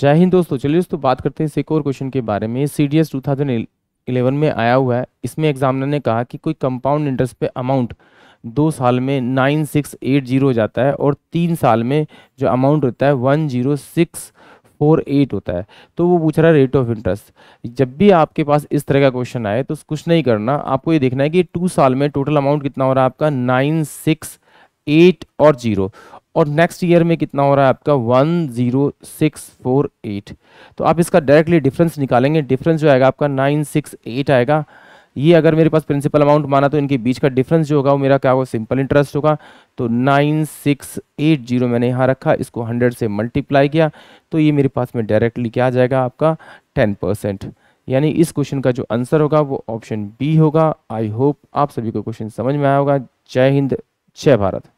जय हिंद दोस्तों चलिए दोस्तों बात करते हैं इस एक और क्वेश्चन के बारे में C D S two thousand eleven में आया हुआ है इसमें एग्जामिनर ने कहा कि कोई कंपाउंड इंटरेस्ट पे अमाउंट दो साल में नाइन सिक्स एट जीरो हो जाता है और तीन साल में जो अमाउंट होता है one zero six four eight होता है तो वो पूछ रहा है रेट ऑफ इंटरेस्ट जब भी आपके पास इस तरह का क्वेश्चन आए तो कुछ नहीं करना आपको ये देखना है कि टू साल में टोटल अमाउंट कितना हो रहा है आपका नाइन सिक्स एट और जीरो और नेक्स्ट ईयर में कितना हो रहा है आपका one zero six four eight तो आप इसका डायरेक्टली डिफरेंस निकालेंगे डिफरेंस जो आएगा आपका नाइन सिक्स एट आएगा ये अगर मेरे पास प्रिंसिपल अमाउंट माना तो इनके बीच का डिफरेंस जो होगा वो मेरा क्या होगा सिंपल इंटरेस्ट होगा तो नाइन सिक्स एट जीरो मैंने यहाँ रखा इसको हंड्रेड से मल्टीप्लाई किया तो ये मेरे पास में डायरेक्टली क्या आ जाएगा आपका टेन परसेंट यानी इस क्वेश्चन का जो आंसर होगा वो ऑप्शन बी होगा आई होप आप सभी को क्वेश्चन समझ में आया होगा जय हिंद जय भारत